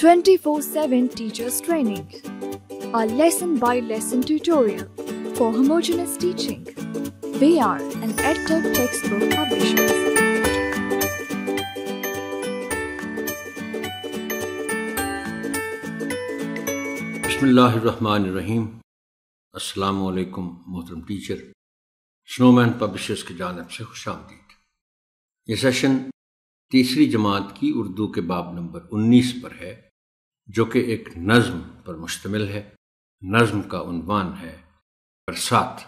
24-7 teachers training, a lesson-by-lesson -lesson tutorial for homogeneous teaching. We are an EdTech textbook publisher. बसमीम अल्लाम मोहतरम teacher snowman publishers की जानब से खुश आमदीद ये सेशन तीसरी जमात की उर्दू के बाब नंबर 19 पर है जो कि एक नज़म पर मुश्तमिल है नज़म का उनवान है बरसात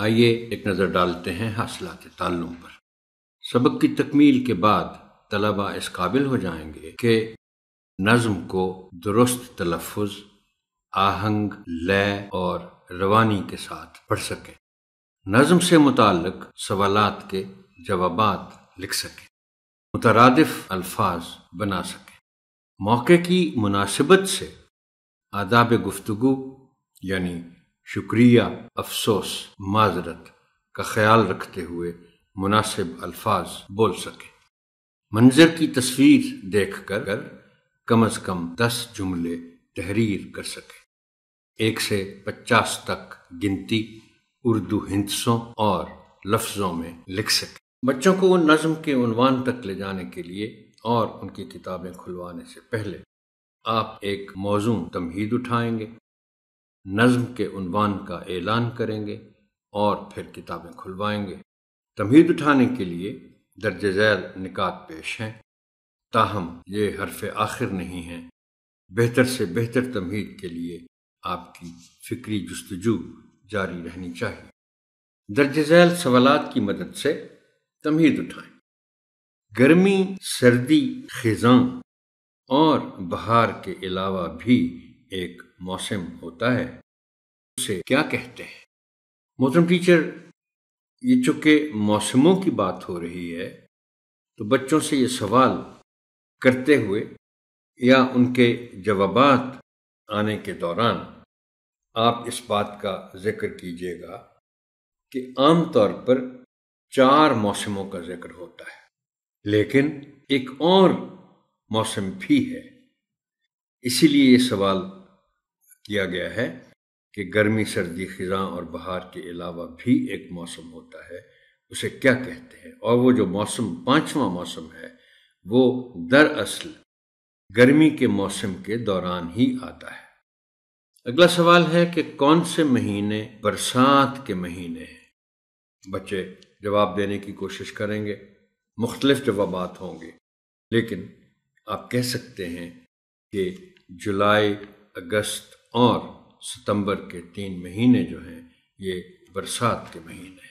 आइए एक नज़र डालते हैं हासिलात ताल्लुम पर सबक की तकमील के बाद तलबा इस काबिल हो जाएंगे कि नज़म को दुरुस्त तलफ़ आहंग लय और रवानी के साथ पढ़ सकें नज़म से मुतक सवाल के जवाब लिख सकें मुतरदफ़ अल्फाज बना सकें मौके की मुनासिबत से आदाब गुफ्तु यानी शुक्रिया अफसोस माजरत का ख्याल रखते हुए मुनासिब अल्फाज बोल सके मंजर की तस्वीर देख कर कम अज कम दस जुमले तहरीर कर सके एक से पचास तक गिनती उर्दू हिंदसों और लफ्ज़ों में लिख सके बच्चों को नज़म के उनवान तक ले जाने के लिए और उनकी किताबें खुलवाने से पहले आप एक मौजू तमहीद उठाएंगे नज्म के उनवान का ऐलान करेंगे और फिर किताबें खुलवाएंगे तमहीद उठाने के लिए दर्ज झैल निकात पेश हैं ताहम ये हरफ आखिर नहीं हैं बेहतर से बेहतर तमहीद के लिए आपकी फिक्री जस्तजू जारी रहनी चाहिए दर्ज झैल सवालत की मदद से तमहीद उठाएँ गर्मी सर्दी खिजां और बहार के अलावा भी एक मौसम होता है उसे क्या कहते हैं मोहतरम टीचर ये चूंकि मौसमों की बात हो रही है तो बच्चों से ये सवाल करते हुए या उनके जवाब आने के दौरान आप इस बात का जिक्र कीजिएगा कि आमतौर पर चार मौसमों का जिक्र होता है लेकिन एक और मौसम भी है इसीलिए ये सवाल किया गया है कि गर्मी सर्दी खिजा और बहार के अलावा भी एक मौसम होता है उसे क्या कहते हैं और वो जो मौसम पांचवा मौसम है वो दरअसल गर्मी के मौसम के दौरान ही आता है अगला सवाल है कि कौन से महीने बरसात के महीने हैं बच्चे जवाब देने की कोशिश करेंगे मुख्तलिफ जवाब होंगे लेकिन आप कह सकते हैं कि जुलाई अगस्त और सितंबर के तीन महीने जो हैं ये बरसात के महीने हैं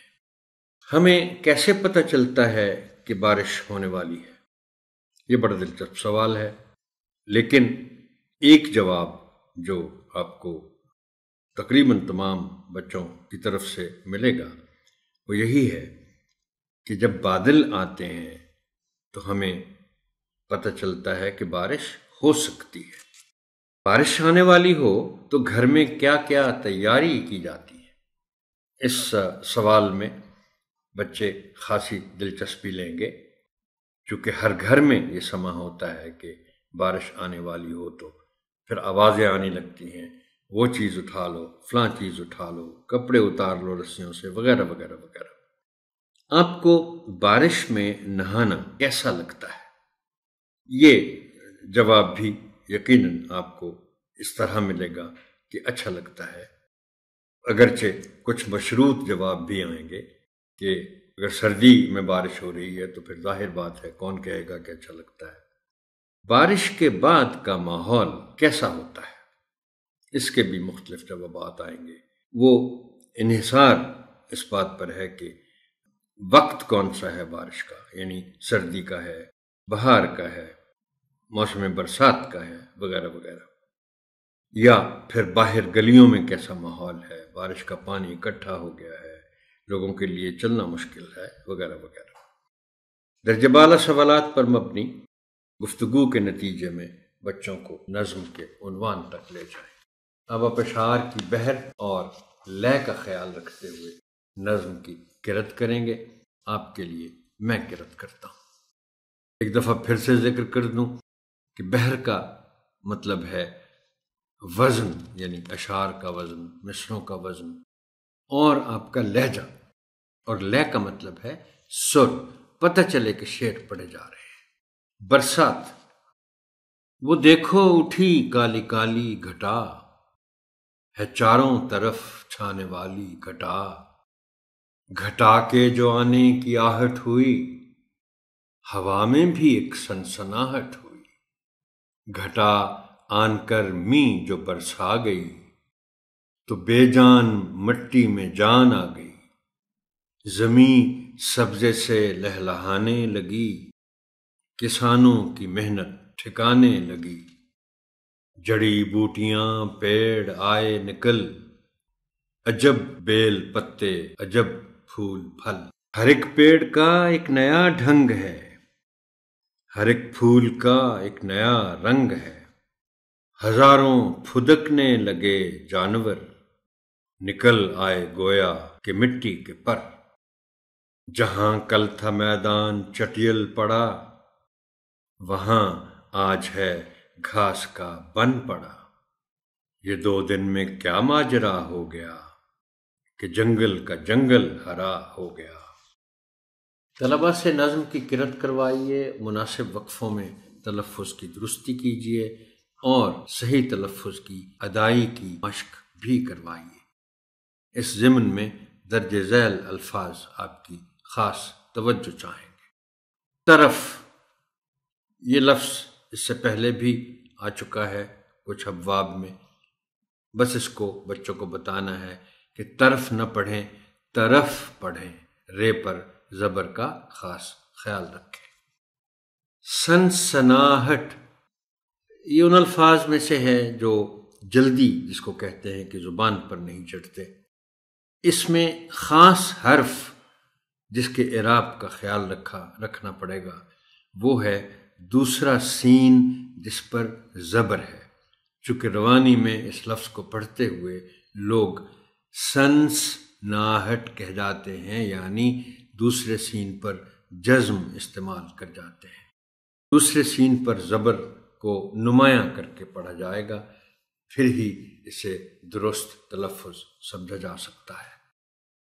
हमें कैसे पता चलता है कि बारिश होने वाली है ये बड़ा दिलचस्प सवाल है लेकिन एक जवाब जो आपको तकरीबन तमाम बच्चों की तरफ से मिलेगा वो यही है कि जब बादल आते हैं तो हमें पता चलता है कि बारिश हो सकती है बारिश आने वाली हो तो घर में क्या क्या तैयारी की जाती है इस सवाल में बच्चे खासी दिलचस्पी लेंगे क्योंकि हर घर में ये समा होता है कि बारिश आने वाली हो तो फिर आवाज़ें आने लगती हैं वो चीज़ उठा लो फलां चीज़ उठा लो कपड़े उतार लो रस्सियों से वगैरह वगैरह वगैरह आपको बारिश में नहाना कैसा लगता है ये जवाब भी यकीनन आपको इस तरह मिलेगा कि अच्छा लगता है अगरचे कुछ मशरूत जवाब भी आएंगे कि अगर सर्दी में बारिश हो रही है तो फिर जाहिर बात है कौन कहेगा कि अच्छा लगता है बारिश के बाद का माहौल कैसा होता है इसके भी मुख्तलिफ जवाब आएंगे वो इहिसार इस बात पर है कि वक्त कौन सा है बारिश का यानी सर्दी का है बहार का है मौसम बरसात का है वगैरह वगैरह या फिर बाहर गलियों में कैसा माहौल है बारिश का पानी इकट्ठा हो गया है लोगों के लिए चलना मुश्किल है वगैरह वगैरह दर्जबाला सवालत पर मबनी गुफ्तगु के नतीजे में बच्चों को नज्म के उनवान तक ले जाए अब अपशार की बहर और लय का ख्याल रखते हुए नज्म की किरत करेंगे आपके लिए मैं किरत करता हूँ एक दफ़ा फिर से जिक्र कर दूँ कि बहर का मतलब है वज़न यानी अशार का वज़न मिसरों का वज़न और आपका लहजा और लह का मतलब है सुर पता चले कि शेर पड़े जा रहे हैं बरसात वो देखो उठी काली काली घटा है चारों तरफ छाने वाली घटा घटा के जो आने की आहट हुई हवा में भी एक सनसनाहट हुई घटा आनकर मी जो बरसा गई तो बेजान मट्टी में जान आ गई जमी सब्जे से लहलहाने लगी किसानों की मेहनत ठिकाने लगी जड़ी बूटियां पेड़ आए निकल अजब बेल पत्ते अजब फूल फल हर एक पेड़ का एक नया ढंग है हर एक फूल का एक नया रंग है हजारों फुदकने लगे जानवर निकल आए गोया के मिट्टी के पर जहां कल था मैदान चटियल पड़ा वहां आज है घास का बन पड़ा ये दो दिन में क्या माजरा हो गया कि जंगल का जंगल हरा हो गया तलबा से नज़म की किरत करवाइए मुनासिब वक्फ़ों में तलफ़ की दुरुस्ती कीजिए और सही तलफ़ की अदाई की मश्क भी करवाइए इस ज़मन में दर्ज झैल अल्फाज आपकी ख़ास तवज्जो चाहेंगे तरफ ये लफ्ज़ इससे पहले भी आ चुका है कुछ अबवाब में बस इसको बच्चों को बताना है कि तरफ न पढ़ें तरफ पढ़ें रे पर जबर का खास ख्याल रखें सनसनाहट ये उन अल्फाज में से है जो जल्दी जिसको कहते हैं कि ज़ुबान पर नहीं चढ़ते इसमें ख़ास हर्फ जिसके इराब का ख्याल रखा रखना पड़ेगा वो है दूसरा सीन जिस पर ज़बर है चूंकि रवानी में इस लफ्ज़ को पढ़ते हुए लोग नाहट कह जाते हैं यानी दूसरे सीन पर जज्म इस्तेमाल कर जाते हैं दूसरे सीन पर ज़बर को नुमाया करके पढ़ा जाएगा फिर ही इसे दुरुस्त तलफ़ समझा जा सकता है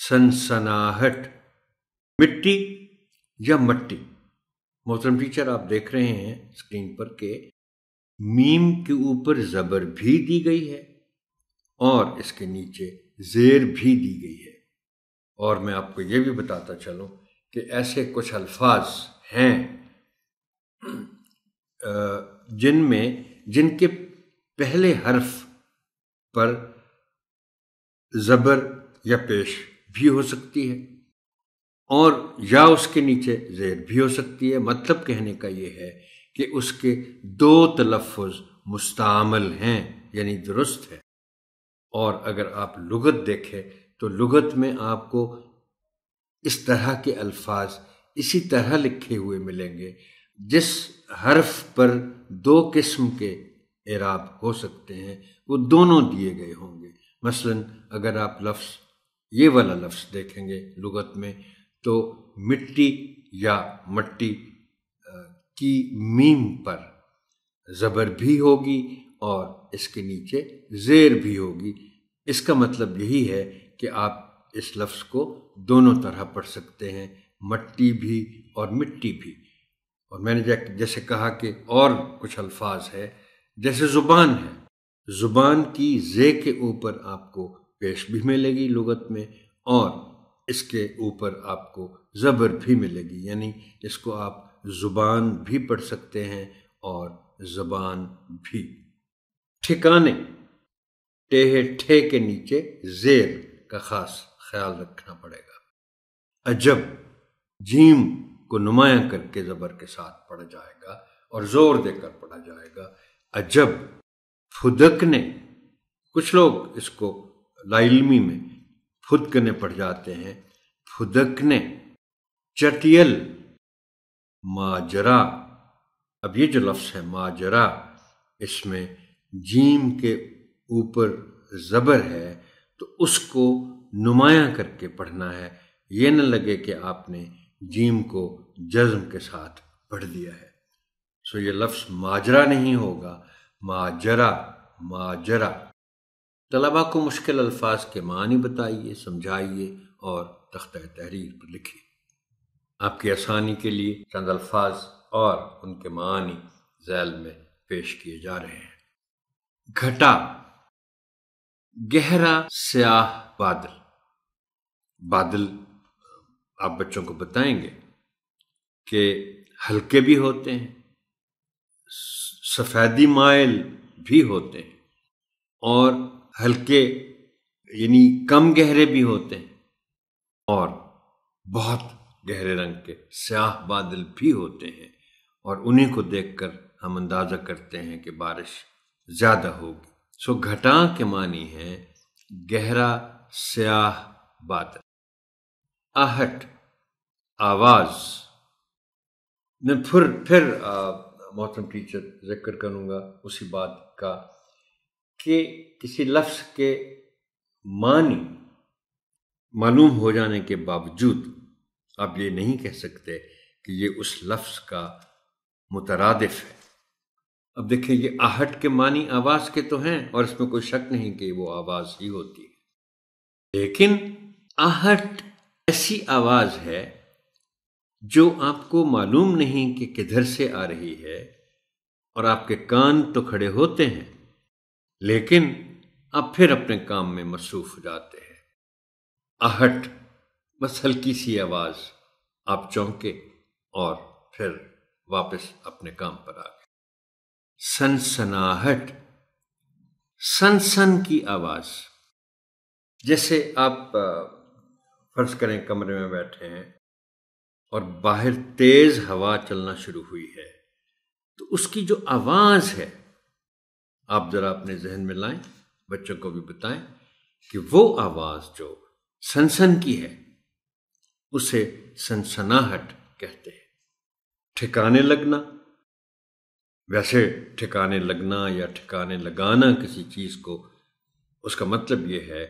सनसनाहट मिट्टी या मट्टी मोहतरम टीचर आप देख रहे हैं स्क्रीन पर के मीम के ऊपर ज़बर भी दी गई है और इसके नीचे जेर भी दी गई है और मैं आपको ये भी बताता चलूँ कि ऐसे कुछ अल्फाज हैं जिनमें जिनके पहले हर्फ पर ज़बर या पेश भी हो सकती है और या उसके नीचे जेर भी हो सकती है मतलब कहने का ये है कि उसके दो तलफ़ मुस्तमल हैं यानी दुरुस्त है और अगर आप लुगत देखें तो लुगत में आपको इस तरह के अल्फाज इसी तरह लिखे हुए मिलेंगे जिस हर्फ पर दो किस्म के एराब हो सकते हैं वो दोनों दिए गए होंगे मसलन अगर आप लफ्स ये वाला लफ्स देखेंगे लुगत में तो मिट्टी या मट्टी की मीम पर ज़बर भी होगी और इसके नीचे जेर भी होगी इसका मतलब यही है कि आप इस लफ्ज़ को दोनों तरह पढ़ सकते हैं मट्टी भी और मिट्टी भी और मैंने जैसे कहा कि और कुछ अल्फाज है जैसे ज़ुबान है ज़ुबान की जे के ऊपर आपको पेश भी मिलेगी लगत में और इसके ऊपर आपको ज़बर भी मिलेगी यानी इसको आप ज़ुबान भी पढ़ सकते हैं और ज़बान भी ठिकाने टेहे ठे के नीचे जेर का खास ख्याल रखना पड़ेगा अजब जीम को नुमाया करके जबर के साथ पढ़ा जाएगा और जोर देकर पढ़ा जाएगा अजब फुदकने कुछ लोग इसको लाइलमी में फुदकने पढ़ जाते हैं फुदकने चटियल माजरा अब ये जो लफ्स है माजरा इसमें जीम के ऊपर ज़बर है तो उसको नुमाया करके पढ़ना है ये न लगे कि आपने जीम को जज्म के साथ पढ़ दिया है सो ये लफ्स माजरा नहीं होगा माजरा माजरा तलबा को मुश्किल अल्फाज के मानी बताइए समझाइए और तख्त तहरीर पर लिखिए आपकी आसानी के लिए चंद अल्फाज और उनके मानी जैल में पेश किए जा रहे हैं घटा गहरा स्याह बादल बादल आप बच्चों को बताएंगे कि हल्के भी होते हैं सफ़ेदी माइल भी होते हैं और हल्के यानी कम गहरे भी होते हैं और बहुत गहरे रंग के स्याह बादल भी होते हैं और उन्हीं को देखकर हम अंदाज़ा करते हैं कि बारिश ज्यादा होगी सो घटा के मानी है गहरा स्याह बादल आहट आवाज मैं फिर फिर मोहतरम टीचर जिक्र करूँगा उसी बात का कि किसी लफ्स के मानी मालूम हो जाने के बावजूद आप ये नहीं कह सकते कि ये उस लफ्ज़ का मुतरदफ है अब देखिए ये आहट के मानी आवाज के तो हैं और इसमें कोई शक नहीं कि वो आवाज ही होती है लेकिन आहट ऐसी आवाज है जो आपको मालूम नहीं कि किधर से आ रही है और आपके कान तो खड़े होते हैं लेकिन आप फिर अपने काम में मसरूफ हो जाते हैं आहट बस हल्की सी आवाज आप चौंके और फिर वापस अपने काम पर आ गए सनसनाहट सनसन की आवाज जैसे आप फर्ज करें कमरे में बैठे हैं और बाहर तेज हवा चलना शुरू हुई है तो उसकी जो आवाज है आप जरा अपने जहन में लाएं बच्चों को भी बताएं कि वो आवाज जो सनसन की है उसे सनसनाहट कहते हैं ठिकाने लगना वैसे ठिकाने लगना या ठिकाने लगाना किसी चीज़ को उसका मतलब ये है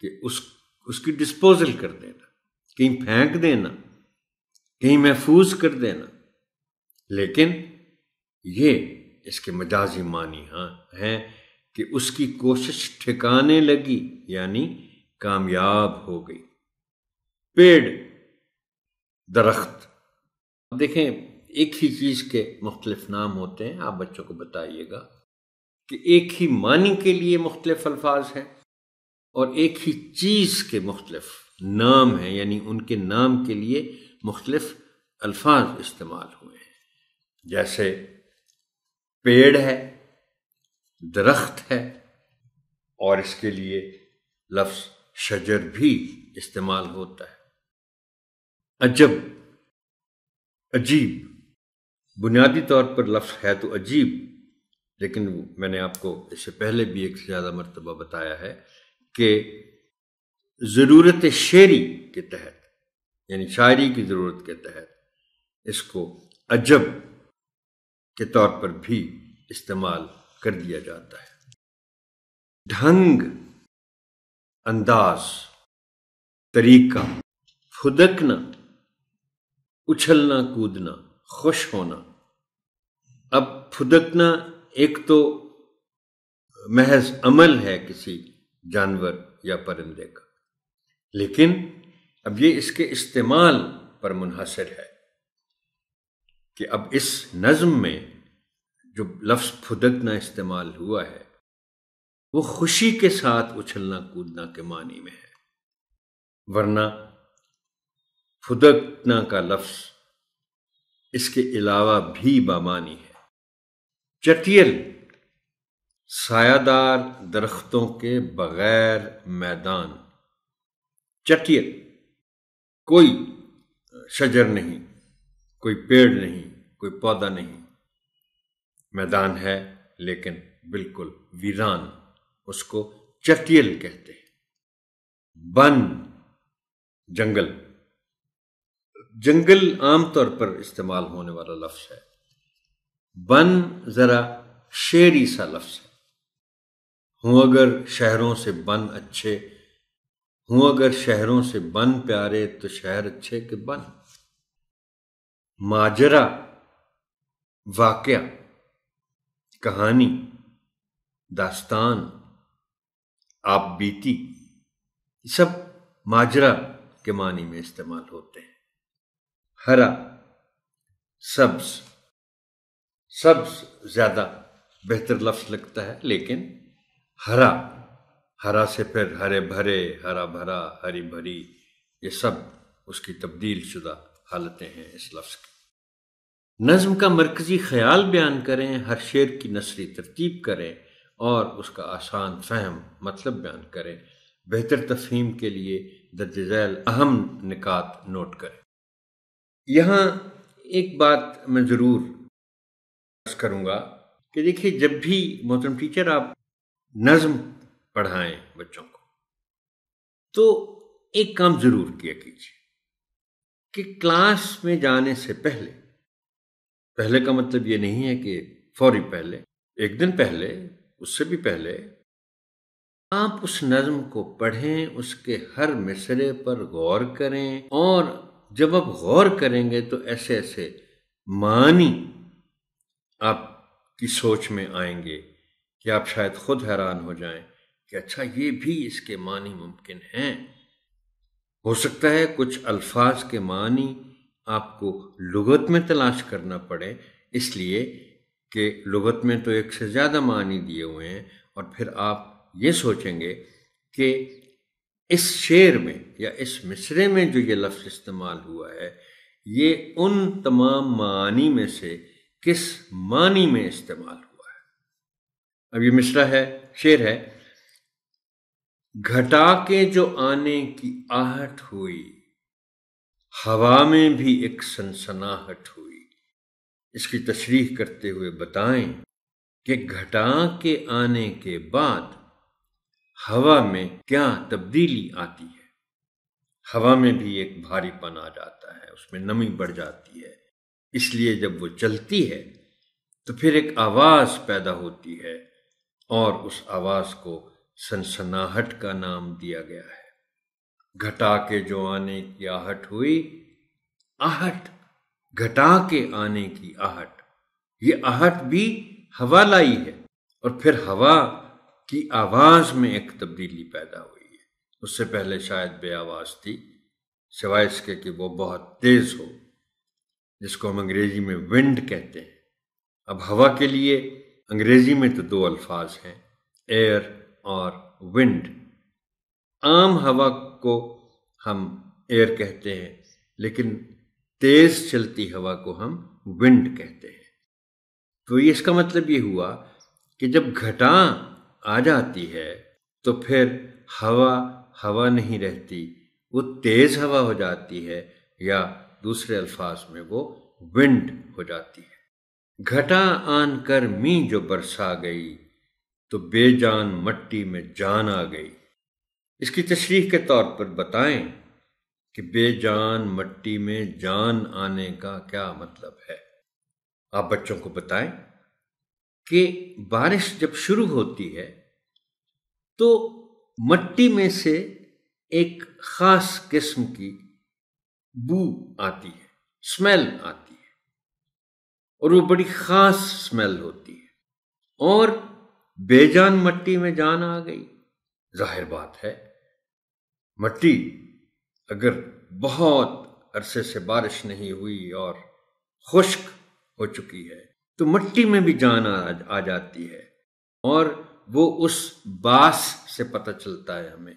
कि उस उसकी डिस्पोजल कर देना कहीं फेंक देना कहीं महफूज कर देना लेकिन ये इसके मजाजी मानी हाँ हैं कि उसकी कोशिश ठिकाने लगी यानी कामयाब हो गई पेड़ दरख्त देखें एक ही चीज़ के मुख्तलिफ नाम होते हैं आप बच्चों को बताइएगा कि एक ही मानी के लिए मुख्तलिफ अल्फाज हैं और एक ही चीज़ के मुख्तलिफ नाम हैं यानी उनके नाम के लिए मुख्तलिफ अल्फाज इस्तेमाल हुए हैं जैसे पेड़ है दरख्त है और इसके लिए लफ्ज़ शजर भी इस्तेमाल होता है अजब अजीब बुनियादी तौर पर लफ्स है तो अजीब लेकिन मैंने आपको इससे पहले भी एक से ज़्यादा मरतबा बताया है कि ज़रूरत शेरी के तहत यानी शायरी की ज़रूरत के तहत इसको अजब के तौर पर भी इस्तेमाल कर दिया जाता है ढंग अंदाज तरीका फुदकना उछलना कूदना खुश होना अब फुदकना एक तो महज अमल है किसी जानवर या परिंदे का लेकिन अब ये इसके इस्तेमाल पर मुनहसर है कि अब इस नज्म में जो लफ्ज़ फुदकना इस्तेमाल हुआ है वो खुशी के साथ उछलना कूदना के मानी में है वरना फुदकना का लफ्ज़ इसके अलावा भी बामानी है चटियल सायादार दरख्तों के बगैर मैदान चटियल कोई शजर नहीं कोई पेड़ नहीं कोई पौधा नहीं मैदान है लेकिन बिल्कुल वीरान उसको चटियल कहते हैं बन जंगल जंगल आमतौर पर इस्तेमाल होने वाला लफ्ज़ है बन ज़रा शेरी सा लफ्ज़ है हूँ अगर शहरों से बन अच्छे हूँ अगर शहरों से बन प्यारे तो शहर अच्छे के बन माजरा वाकया कहानी दास्तान आप बीती सब माजरा के मानी में इस्तेमाल होते हैं हरा सब्ज सब्ज ज़्यादा बेहतर लफ्ज़ लगता है लेकिन हरा हरा से फिर हरे भरे हरा भरा हरी भरी ये सब उसकी तब्दील शुदा हालतें हैं इस लफ्ज़ की नज्म का मरकज़ी ख्याल बयान करें हर शेर की नसरी तरतीब करें और उसका आसान फहम मतलब बयान करें बेहतर तफहीम के लिए दर्ज झैल अहम निकात नोट करें यहाँ एक बात मैं ज़रूर करूँगा कि देखिए जब भी मोहतरम टीचर आप नज़म पढ़ाएं बच्चों को तो एक काम ज़रूर किया कीजिए कि क्लास में जाने से पहले पहले का मतलब ये नहीं है कि फौरी पहले एक दिन पहले उससे भी पहले आप उस नजम को पढ़ें उसके हर मिसरे पर गौर करें और जब आप गौर करेंगे तो ऐसे ऐसे मानी आपकी सोच में आएंगे कि आप शायद खुद हैरान हो जाएं कि अच्छा ये भी इसके मानी मुमकिन हैं हो सकता है कुछ अल्फाज के मानी आपको लुगत में तलाश करना पड़े इसलिए कि लुगत में तो एक से ज़्यादा मानी दिए हुए हैं और फिर आप ये सोचेंगे कि इस शेर में या इस मिसरे में जो ये लफ्ज़ इस्तेमाल हुआ है ये उन तमाम मानी में से किस मानी में इस्तेमाल हुआ है अब ये मिसरा है शेर है घटा के जो आने की आहट हुई हवा में भी एक सनसनाहट हुई इसकी तशरीह करते हुए बताएं कि घटा के आने के बाद हवा में क्या तब्दीली आती है हवा में भी एक भारीपन आ जाता है उसमें नमी बढ़ जाती है इसलिए जब वो चलती है तो फिर एक आवाज पैदा होती है और उस आवाज को सनसनाहट का नाम दिया गया है घटा के जो आने की आहट हुई आहट घटा के आने की आहट ये आहट भी हवा लाई है और फिर हवा की आवाज में एक तब्दीली पैदा हुई है उससे पहले शायद बे आवाज थी सिवाय इसके कि वो बहुत तेज हो जिसको हम अंग्रेजी में विंड कहते हैं अब हवा के लिए अंग्रेजी में तो दो अल्फाज हैं एयर और विंड आम हवा को हम एयर कहते हैं लेकिन तेज चलती हवा को हम विंड कहते हैं तो इसका मतलब ये हुआ कि जब घटा आ जाती है तो फिर हवा हवा नहीं रहती वो तेज़ हवा हो जाती है या दूसरे अल्फाज में वो विंड हो जाती है घटा आन कर मी जो बरसा गई तो बेजान मट्टी में जान आ गई इसकी तशरीह के तौर पर बताएं कि बेजान मट्टी में जान आने का क्या मतलब है आप बच्चों को बताएं कि बारिश जब शुरू होती है तो मट्टी में से एक खास किस्म की बू आती है स्मेल आती है और वो बड़ी खास स्मेल होती है और बेजान मट्टी में जान आ गई जाहिर बात है मट्टी अगर बहुत अरसे से बारिश नहीं हुई और खुश्क हो चुकी है तो मट्टी में भी जान आ, जाती है और वो उस बास से पता चलता है हमें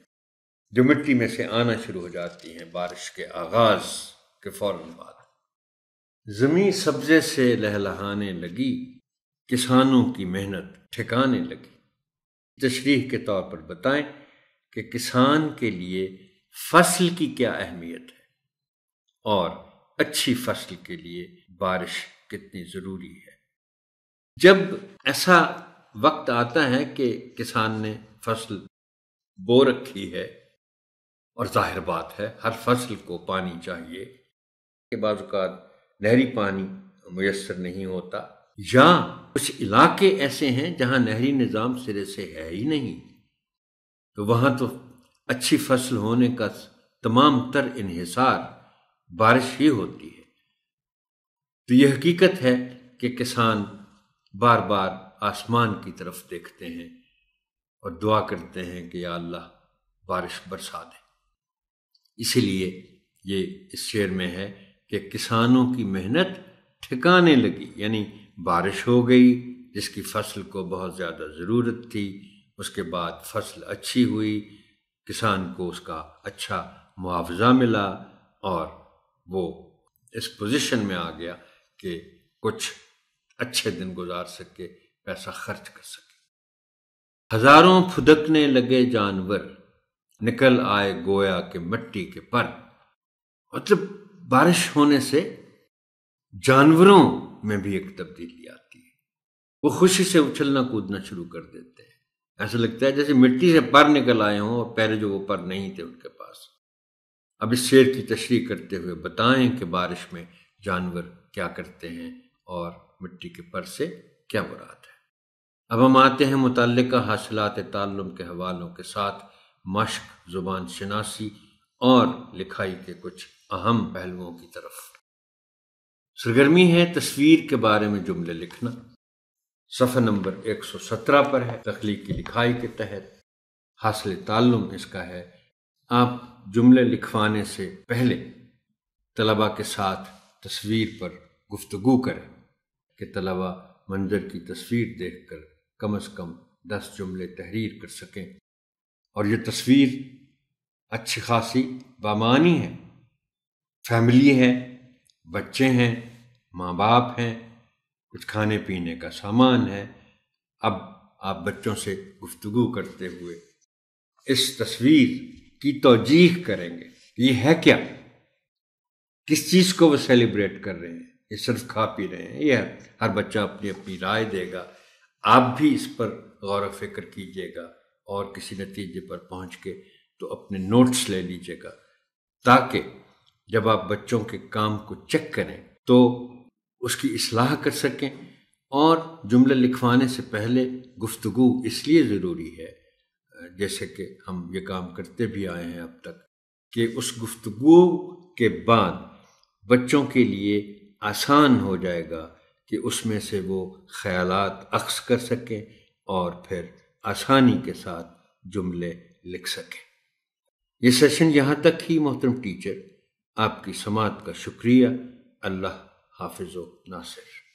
जो मिट्टी में से आना शुरू हो जाती है बारिश के आगाज के फौरन बाद जमी सब्जे से लहलहाने लगी किसानों की मेहनत ठिकाने लगी तशरीह के तौर पर बताएं कि किसान के लिए फसल की क्या अहमियत है और अच्छी फसल के लिए बारिश कितनी ज़रूरी है जब ऐसा वक्त आता है कि किसान ने फसल बो रखी है और जाहिर बात है हर फसल को पानी चाहिए के बाद नहरी पानी मैसर नहीं होता या कुछ इलाके ऐसे हैं जहां नहरी निज़ाम सिरे से है ही नहीं तो वहां तो अच्छी फसल होने का तमाम तर इहिसार बारिश ही होती है तो यह हकीकत है कि किसान बार बार आसमान की तरफ देखते हैं और दुआ करते हैं कि या अल्लाह बारिश बरसा दे इसीलिए ये इस शेर में है कि किसानों की मेहनत ठिकाने लगी यानी बारिश हो गई जिसकी फसल को बहुत ज़्यादा ज़रूरत थी उसके बाद फसल अच्छी हुई किसान को उसका अच्छा मुआवजा मिला और वो इस पोजीशन में आ गया कि कुछ अच्छे दिन गुजार सके पैसा खर्च कर सके हजारों फुदकने लगे जानवर निकल आए गोया के मिट्टी के पर मतलब बारिश होने से जानवरों में भी एक तब्दीली आती है वो खुशी से उछलना कूदना शुरू कर देते हैं ऐसा लगता है जैसे मिट्टी से पर निकल आए हों और पहले जो वो पर नहीं थे उनके पास अब इस शेर की तशरी करते हुए बताएं कि बारिश में जानवर क्या करते हैं और मिट्टी के पर से क्या मुराद अब हम आते हैं मुतल हासिलत ताल्लुम के हवालों के साथ मश्क ज़ुबान शनासी और लिखाई के कुछ अहम पहलुओं की तरफ सरगर्मी है तस्वीर के बारे में जुमले लिखना सफर नंबर एक सौ सत्रह पर है तख्लीकी लिखाई के तहत हासिल ताल्लुम इसका है आप जुमले लिखवाने से पहले तलबा के साथ तस्वीर पर गुफ्तगु करें कि तलबा मंजर की तस्वीर देख कर कम अज़ कम दस जुमले तहरीर कर सकें और ये तस्वीर अच्छी खासी बामानी है फैमिली है बच्चे हैं माँ बाप हैं कुछ खाने पीने का सामान है अब आप बच्चों से गुफ्तगु करते हुए इस तस्वीर की तोजीह करेंगे ये है क्या किस चीज़ को वो सेलिब्रेट कर रहे हैं ये सिर्फ खा पी रहे हैं ये हर बच्चा अपनी अपनी राय देगा आप भी इस पर गौर फिक्र कीजिएगा और किसी नतीजे पर पहुंच के तो अपने नोट्स ले लीजिएगा ताकि जब आप बच्चों के काम को चेक करें तो उसकी इसलाह कर सकें और जुमले लिखवाने से पहले गुफ्तगु इसलिए ज़रूरी है जैसे कि हम ये काम करते भी आए हैं अब तक कि उस गुफ्तगु के बाद बच्चों के लिए आसान हो जाएगा कि उसमें से वो ख्याल अक्स कर सकें और फिर आसानी के साथ जुमले लिख सकें ये सेशन यहाँ तक ही मोहतरम टीचर आपकी समात का शुक्रिया अल्लाह हाफिजो नासिर